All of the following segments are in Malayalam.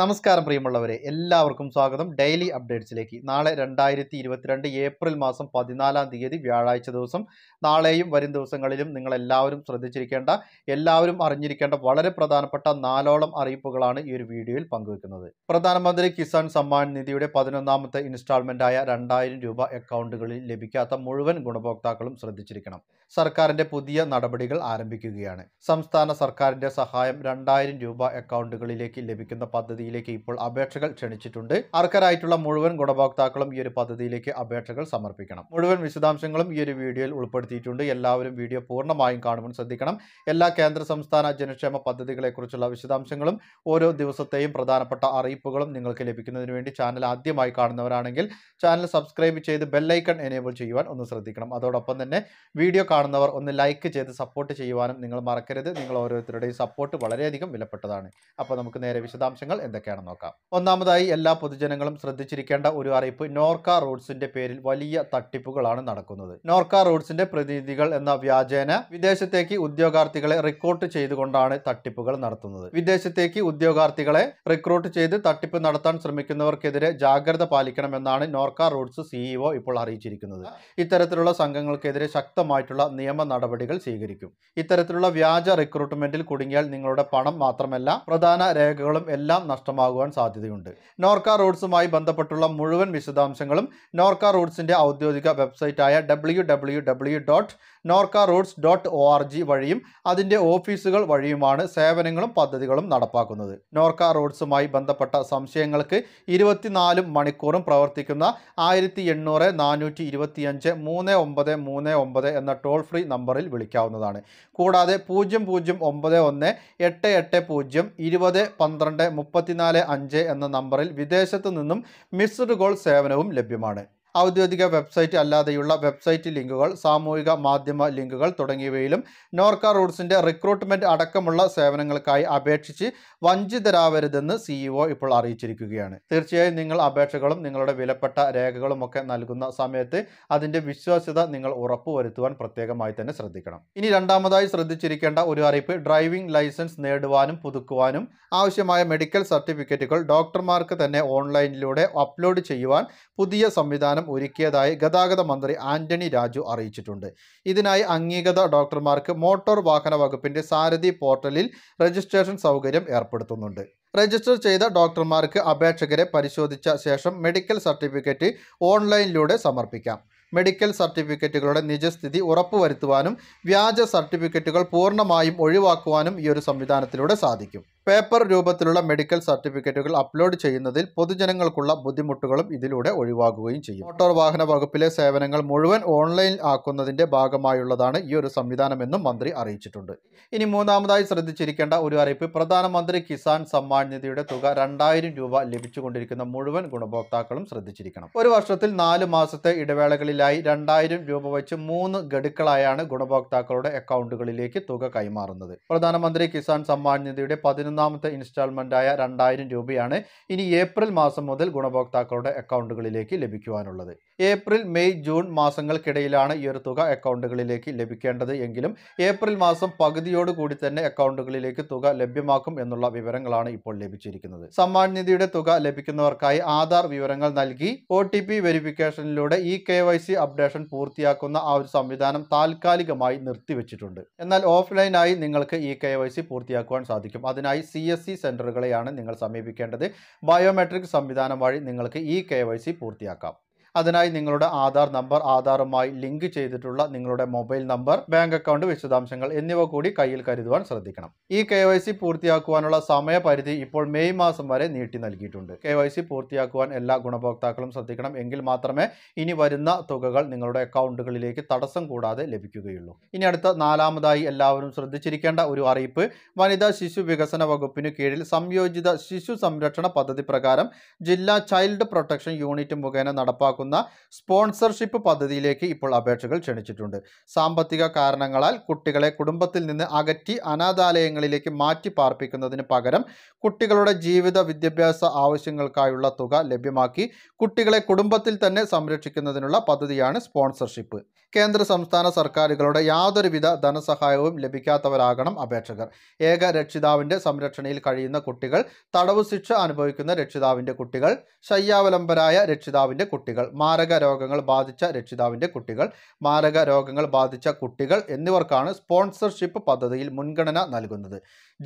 നമസ്കാരം പ്രിയമുള്ളവരെ എല്ലാവർക്കും സ്വാഗതം ഡെയിലി അപ്ഡേറ്റ്സിലേക്ക് നാളെ രണ്ടായിരത്തി ഇരുപത്തിരണ്ട് ഏപ്രിൽ മാസം പതിനാലാം തീയതി വ്യാഴാഴ്ച ദിവസം നാളെയും വരും ദിവസങ്ങളിലും നിങ്ങൾ എല്ലാവരും ശ്രദ്ധിച്ചിരിക്കേണ്ട എല്ലാവരും അറിഞ്ഞിരിക്കേണ്ട വളരെ പ്രധാനപ്പെട്ട നാലോളം അറിയിപ്പുകളാണ് ഈ ഒരു വീഡിയോയിൽ പങ്കുവെക്കുന്നത് പ്രധാനമന്ത്രി കിസാൻ സമ്മാൻ നിധിയുടെ പതിനൊന്നാമത്തെ ഇൻസ്റ്റാൾമെൻ്റായ രണ്ടായിരം രൂപ അക്കൗണ്ടുകളിൽ ലഭിക്കാത്ത മുഴുവൻ ഗുണഭോക്താക്കളും ശ്രദ്ധിച്ചിരിക്കണം സർക്കാരിൻ്റെ പുതിയ നടപടികൾ ആരംഭിക്കുകയാണ് സംസ്ഥാന സർക്കാരിൻ്റെ സഹായം രണ്ടായിരം രൂപ അക്കൗണ്ടുകളിലേക്ക് ലഭിക്കുന്ന പദ്ധതി പദ്ധതിയിലേക്ക് ഇപ്പോൾ അപേക്ഷകൾ ക്ഷണിച്ചിട്ടുണ്ട് അർഹരായിട്ടുള്ള മുഴുവൻ ഗുണഭോക്താക്കളും ഈ ഒരു പദ്ധതിയിലേക്ക് അപേക്ഷകൾ സമർപ്പിക്കണം മുഴുവൻ വിശദാംശങ്ങളും ഈ ഒരു വീഡിയോയിൽ ഉൾപ്പെടുത്തിയിട്ടുണ്ട് എല്ലാവരും വീഡിയോ പൂർണ്ണമായും കാണുമെന്ന് ശ്രദ്ധിക്കണം എല്ലാ കേന്ദ്ര സംസ്ഥാന ജനക്ഷേമ പദ്ധതികളെക്കുറിച്ചുള്ള വിശദാംശങ്ങളും ഓരോ ദിവസത്തെയും പ്രധാനപ്പെട്ട അറിയിപ്പുകളും നിങ്ങൾക്ക് ലഭിക്കുന്നതിന് വേണ്ടി ചാനൽ ആദ്യമായി കാണുന്നവരാണെങ്കിൽ ചാനൽ സബ്സ്ക്രൈബ് ചെയ്ത് ബെല്ലൈക്കൺ എനേബിൾ ചെയ്യുവാൻ ഒന്ന് ശ്രദ്ധിക്കണം അതോടൊപ്പം തന്നെ വീഡിയോ കാണുന്നവർ ഒന്ന് ലൈക്ക് ചെയ്ത് സപ്പോർട്ട് ചെയ്യുവാനും നിങ്ങൾ മറക്കരുത് നിങ്ങൾ ഓരോരുത്തരുടെയും സപ്പോർട്ട് വളരെയധികം വിലപ്പെട്ടതാണ് അപ്പോൾ നമുക്ക് നേരെ വിശദാംശങ്ങൾ എന്തൊക്കെ എന്തൊക്കെയാണ് നോക്കാം ഒന്നാമതായി എല്ലാ പൊതുജനങ്ങളും ശ്രദ്ധിച്ചിരിക്കേണ്ട ഒരു അറിയിപ്പ് നോർക്ക റൂട്ട്സിന്റെ പേരിൽ വലിയ തട്ടിപ്പുകളാണ് നടക്കുന്നത് നോർക്ക റൂട്ട്സിന്റെ പ്രതിനിധികൾ എന്ന വ്യാജേന വിദേശത്തേക്ക് ഉദ്യോഗാർത്ഥികളെ റിക്രൂട്ട് ചെയ്തുകൊണ്ടാണ് തട്ടിപ്പുകൾ നടത്തുന്നത് വിദേശത്തേക്ക് ഉദ്യോഗാർത്ഥികളെ റിക്രൂട്ട് ചെയ്ത് തട്ടിപ്പ് നടത്താൻ ശ്രമിക്കുന്നവർക്കെതിരെ ജാഗ്രത പാലിക്കണമെന്നാണ് നോർക്ക റൂട്ട്സ് സിഇഒ ഇപ്പോൾ അറിയിച്ചിരിക്കുന്നത് ഇത്തരത്തിലുള്ള സംഘങ്ങൾക്കെതിരെ ശക്തമായിട്ടുള്ള നിയമ നടപടികൾ സ്വീകരിക്കും ഇത്തരത്തിലുള്ള വ്യാജ റിക്രൂട്ട്മെന്റിൽ കുടുങ്ങിയാൽ നിങ്ങളുടെ പണം മാത്രമല്ല പ്രധാന രേഖകളും എല്ലാം നഷ്ട നഷ്ടമാകുവാൻ സാധ്യതയുണ്ട് നോർക്ക റൂട്ട്സുമായി ബന്ധപ്പെട്ടുള്ള മുഴുവൻ വിശദാംശങ്ങളും നോർക്ക റൂട്ട്സിൻ്റെ ഔദ്യോഗിക വെബ്സൈറ്റായ W W W dot Norka Roots dot O R G വഴിയും അതിൻ്റെ ഓഫീസുകൾ വഴിയുമാണ് സേവനങ്ങളും പദ്ധതികളും നടപ്പാക്കുന്നത് നോർക്ക റൂട്ട്സുമായി ബന്ധപ്പെട്ട സംശയങ്ങൾക്ക് ഇരുപത്തിനാല് മണിക്കൂറും പ്രവർത്തിക്കുന്ന ആയിരത്തി എണ്ണൂറ് നാനൂറ്റി ഇരുപത്തിയഞ്ച് മൂന്ന് ഒമ്പത് മൂന്ന് ഒമ്പത് എന്ന ടോൾ ഫ്രീ നമ്പറിൽ വിളിക്കാവുന്നതാണ് കൂടാതെ പൂജ്യം പൂജ്യം ഒമ്പത് ഒന്ന് എട്ട് എട്ട് പൂജ്യം ഇരുപത് പന്ത്രണ്ട് മുപ്പത്തി അഞ്ച് എന്ന നമ്പറിൽ വിദേശത്തു നിന്നും മിസ്ഡ് കോൾ സേവനവും ലഭ്യമാണ് ഔദ്യോഗിക വെബ്സൈറ്റ് അല്ലാതെയുള്ള വെബ്സൈറ്റ് ലിങ്കുകൾ സാമൂഹിക മാധ്യമ ലിങ്കുകൾ തുടങ്ങിയവയിലും നോർക്ക റൂട്ട്സിൻ്റെ റിക്രൂട്ട്മെൻറ്റ് അടക്കമുള്ള സേവനങ്ങൾക്കായി അപേക്ഷിച്ച് വഞ്ചിതരാവരുതെന്ന് സിഇഒ e ഇപ്പോൾ അറിയിച്ചിരിക്കുകയാണ് തീർച്ചയായും നിങ്ങൾ അപേക്ഷകളും നിങ്ങളുടെ വിലപ്പെട്ട രേഖകളുമൊക്കെ നൽകുന്ന സമയത്ത് അതിൻ്റെ വിശ്വാസ്യത നിങ്ങൾ ഉറപ്പുവരുത്തുവാൻ പ്രത്യേകമായി തന്നെ ശ്രദ്ധിക്കണം ഇനി രണ്ടാമതായി ശ്രദ്ധിച്ചിരിക്കേണ്ട ഒരു അറിയിപ്പ് ഡ്രൈവിംഗ് ലൈസൻസ് നേടുവാനും പുതുക്കുവാനും ആവശ്യമായ മെഡിക്കൽ സർട്ടിഫിക്കറ്റുകൾ ഡോക്ടർമാർക്ക് തന്നെ ഓൺലൈനിലൂടെ അപ്ലോഡ് ചെയ്യുവാൻ പുതിയ സംവിധാനം ഒരുക്കിയതായി ഗതാഗത മന്ത്രി ആന്റണി രാജു അറിയിച്ചിട്ടുണ്ട് ഇതിനായി അംഗീകൃത ഡോക്ടർമാർക്ക് മോട്ടോർ വാഹന വകുപ്പിന്റെ സാരഥി പോർട്ടലിൽ രജിസ്ട്രേഷൻ സൗകര്യം ഏർപ്പെടുത്തുന്നുണ്ട് രജിസ്റ്റർ ചെയ്ത ഡോക്ടർമാർക്ക് അപേക്ഷകരെ പരിശോധിച്ച ശേഷം മെഡിക്കൽ സർട്ടിഫിക്കറ്റ് ഓൺലൈനിലൂടെ സമർപ്പിക്കാം മെഡിക്കൽ സർട്ടിഫിക്കറ്റുകളുടെ നിജസ്ഥിതി ഉറപ്പുവരുത്തുവാനും വ്യാജ സർട്ടിഫിക്കറ്റുകൾ പൂർണ്ണമായും ഒഴിവാക്കുവാനും ഈ ഒരു സംവിധാനത്തിലൂടെ സാധിക്കും പേപ്പർ രൂപത്തിലുള്ള മെഡിക്കൽ സർട്ടിഫിക്കറ്റുകൾ അപ്ലോഡ് ചെയ്യുന്നതിൽ പൊതുജനങ്ങൾക്കുള്ള ബുദ്ധിമുട്ടുകളും ഇതിലൂടെ ഒഴിവാക്കുകയും ചെയ്യും മോട്ടോർ വാഹന വകുപ്പിലെ സേവനങ്ങൾ മുഴുവൻ ഓൺലൈൻ ആക്കുന്നതിന്റെ ഭാഗമായുള്ളതാണ് ഈ ഒരു സംവിധാനമെന്നും മന്ത്രി അറിയിച്ചിട്ടുണ്ട് ഇനി മൂന്നാമതായി ശ്രദ്ധിച്ചിരിക്കേണ്ട ഒരു അറിയിപ്പ് പ്രധാനമന്ത്രി കിസാൻ സമ്മാൻ നിധിയുടെ തുക രണ്ടായിരം രൂപ ലഭിച്ചുകൊണ്ടിരിക്കുന്ന മുഴുവൻ ഗുണഭോക്താക്കളും ശ്രദ്ധിച്ചിരിക്കണം ഒരു വർഷത്തിൽ നാല് മാസത്തെ ഇടവേളകളിലായി രണ്ടായിരം രൂപ വെച്ച് മൂന്ന് ഗഡുക്കളായാണ് ഗുണഭോക്താക്കളുടെ അക്കൗണ്ടുകളിലേക്ക് തുക കൈമാറുന്നത് പ്രധാനമന്ത്രി കിസാൻ സമ്മാൻ നിധിയുടെ പതിനൊന്ന് ഒന്നാമത്തെ ആയ രണ്ടായിരം രൂപയാണ് ഇനി ഏപ്രിൽ മാസം മുതൽ ഗുണഭോക്താക്കളുടെ അക്കൗണ്ടുകളിലേക്ക് ലഭിക്കുവാനുള്ളത് ഏപ്രിൽ മെയ് ജൂൺ മാസങ്ങൾക്കിടയിലാണ് ഈ ഒരു തുക അക്കൗണ്ടുകളിലേക്ക് ലഭിക്കേണ്ടത് എങ്കിലും ഏപ്രിൽ മാസം പകുതിയോടുകൂടി തന്നെ അക്കൗണ്ടുകളിലേക്ക് തുക ലഭ്യമാക്കും എന്നുള്ള വിവരങ്ങളാണ് ഇപ്പോൾ ലഭിച്ചിരിക്കുന്നത് സമ്മാൻ നിധിയുടെ തുക ലഭിക്കുന്നവർക്കായി ആധാർ വിവരങ്ങൾ നൽകി ഒ ടി പി വെരിഫിക്കേഷനിലൂടെ E K Y C updation പൂർത്തിയാക്കുന്ന ആ ഒരു സംവിധാനം താൽക്കാലികമായി നിർത്തിവെച്ചിട്ടുണ്ട് എന്നാൽ ഓഫ്ലൈനായി നിങ്ങൾക്ക് ഇ കെ വൈ സി പൂർത്തിയാക്കുവാൻ സാധിക്കും അതിനായി സി എസ് സി സെൻറ്ററുകളെയാണ് നിങ്ങൾ സമീപിക്കേണ്ടത് ബയോമെട്രിക് സംവിധാനം വഴി നിങ്ങൾക്ക് ഇ കെ വൈ സി പൂർത്തിയാക്കാം അതിനായി നിങ്ങളുടെ ആധാർ നമ്പർ ആധാറുമായി ലിങ്ക് ചെയ്തിട്ടുള്ള നിങ്ങളുടെ മൊബൈൽ നമ്പർ ബാങ്ക് അക്കൗണ്ട് വിശദാംശങ്ങൾ എന്നിവ കൂടി കയ്യിൽ കരുതുവാൻ ശ്രദ്ധിക്കണം ഈ കെ പൂർത്തിയാക്കുവാനുള്ള സമയപരിധി ഇപ്പോൾ മെയ് മാസം വരെ നീട്ടി നൽകിയിട്ടുണ്ട് കെ പൂർത്തിയാക്കുവാൻ എല്ലാ ഗുണഭോക്താക്കളും ശ്രദ്ധിക്കണം എങ്കിൽ മാത്രമേ ഇനി വരുന്ന തുകകൾ നിങ്ങളുടെ അക്കൗണ്ടുകളിലേക്ക് തടസ്സം കൂടാതെ ലഭിക്കുകയുള്ളൂ ഇനി അടുത്ത നാലാമതായി എല്ലാവരും ശ്രദ്ധിച്ചിരിക്കേണ്ട ഒരു അറിയിപ്പ് വനിതാ ശിശു വികസന വകുപ്പിന് കീഴിൽ സംയോജിത ശിശു സംരക്ഷണ പദ്ധതി പ്രകാരം ജില്ലാ ചൈൽഡ് പ്രൊട്ടക്ഷൻ യൂണിറ്റ് മുഖേന നടപ്പാക്കുന്ന നൽകാവുന്ന സ്പോൺസർഷിപ്പ് പദ്ധതിയിലേക്ക് ഇപ്പോൾ അപേക്ഷകൾ ക്ഷണിച്ചിട്ടുണ്ട് സാമ്പത്തിക കാരണങ്ങളാൽ കുട്ടികളെ കുടുംബത്തിൽ നിന്ന് അകറ്റി അനാഥാലയങ്ങളിലേക്ക് മാറ്റി പാർപ്പിക്കുന്നതിന് പകരം കുട്ടികളുടെ ജീവിത വിദ്യാഭ്യാസ ആവശ്യങ്ങൾക്കായുള്ള തുക ലഭ്യമാക്കി കുട്ടികളെ കുടുംബത്തിൽ തന്നെ സംരക്ഷിക്കുന്നതിനുള്ള പദ്ധതിയാണ് സ്പോൺസർഷിപ്പ് കേന്ദ്ര സംസ്ഥാന സർക്കാരുകളുടെ യാതൊരുവിധ ധനസഹായവും ലഭിക്കാത്തവരാകണം അപേക്ഷകർ ഏക രക്ഷിതാവിൻ്റെ സംരക്ഷണയിൽ കഴിയുന്ന കുട്ടികൾ തടവ് ശിക്ഷ അനുഭവിക്കുന്ന രക്ഷിതാവിൻ്റെ കുട്ടികൾ ശയ്യാവലംബരായ രക്ഷിതാവിൻ്റെ കുട്ടികൾ മാരക രോഗങ്ങൾ ബാധിച്ച രക്ഷിതാവിൻ്റെ കുട്ടികൾ മാരക രോഗങ്ങൾ ബാധിച്ച കുട്ടികൾ എന്നിവർക്കാണ് സ്പോൺസർഷിപ്പ് പദ്ധതിയിൽ മുൻഗണന നൽകുന്നത്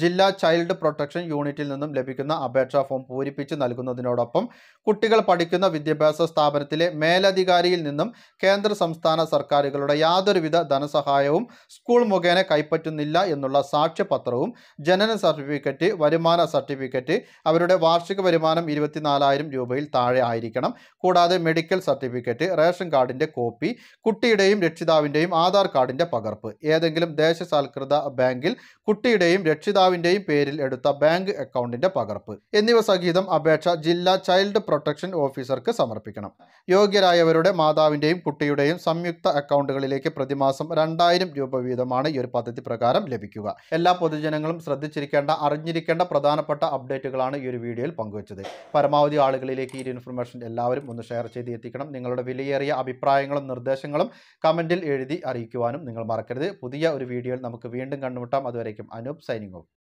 ജില്ലാ ചൈൽഡ് പ്രൊട്ടക്ഷൻ യൂണിറ്റിൽ നിന്നും ലഭിക്കുന്ന അപേക്ഷാ ഫോം പൂരിപ്പിച്ച് നൽകുന്നതിനോടൊപ്പം കുട്ടികൾ പഠിക്കുന്ന വിദ്യാഭ്യാസ സ്ഥാപനത്തിലെ മേലധികാരിയിൽ നിന്നും കേന്ദ്ര സംസ്ഥാന സർക്കാരുകളുടെ യാതൊരുവിധ ധനസഹായവും സ്കൂൾ മുഖേന കൈപ്പറ്റുന്നില്ല എന്നുള്ള സാക്ഷ്യപത്രവും ജനന സർട്ടിഫിക്കറ്റ് വരുമാന സർട്ടിഫിക്കറ്റ് അവരുടെ വാർഷിക വരുമാനം ഇരുപത്തിനാലായിരം രൂപയിൽ താഴെ ആയിരിക്കണം കൂടാതെ മെഡിക്കൽ മെഡിക്കൽ സർട്ടിഫിക്കറ്റ് റേഷൻ കാർഡിൻ്റെ കോപ്പി കുട്ടിയുടെയും രക്ഷിതാവിൻ്റെയും ആധാർ കാർഡിൻ്റെ പകർപ്പ് ഏതെങ്കിലും ദേശസാൽകൃത ബാങ്കിൽ കുട്ടിയുടെയും രക്ഷിതാവിൻ്റെയും പേരിൽ എടുത്ത ബാങ്ക് അക്കൗണ്ടിൻ്റെ പകർപ്പ് എന്നിവ സഹിതം അപേക്ഷ ജില്ലാ ചൈൽഡ് പ്രൊട്ടക്ഷൻ ഓഫീസർക്ക് സമർപ്പിക്കണം യോഗ്യരായവരുടെ മാതാവിൻ്റെയും കുട്ടിയുടെയും സംയുക്ത അക്കൗണ്ടുകളിലേക്ക് പ്രതിമാസം രണ്ടായിരം രൂപ വീതമാണ് ഈ ഒരു പദ്ധതി പ്രകാരം ലഭിക്കുക എല്ലാ പൊതുജനങ്ങളും ശ്രദ്ധിച്ചിരിക്കേണ്ട അറിഞ്ഞിരിക്കേണ്ട പ്രധാനപ്പെട്ട അപ്ഡേറ്റുകളാണ് ഈ ഒരു വീഡിയോയിൽ പങ്കുവച്ചത് പരമാവധി ആളുകളിലേക്ക് ഈ ഒരു ഇൻഫർമേഷൻ എല്ലാവരും ഒന്ന് ഷെയർ ചെയ്ത് എത്തിക്കണം നിങ്ങളുടെ വിലയേറിയ അഭിപ്രായങ്ങളും നിർദ്ദേശങ്ങളും കമൻറ്റിൽ എഴുതി അറിയിക്കുവാനും നിങ്ങൾ മറക്കരുത് പുതിയ ഒരു വീഡിയോയിൽ നമുക്ക് വീണ്ടും കണ്ടുമുട്ടാം അതുവരേക്കും അനൂപ് സൈനിങ് ഓഫ്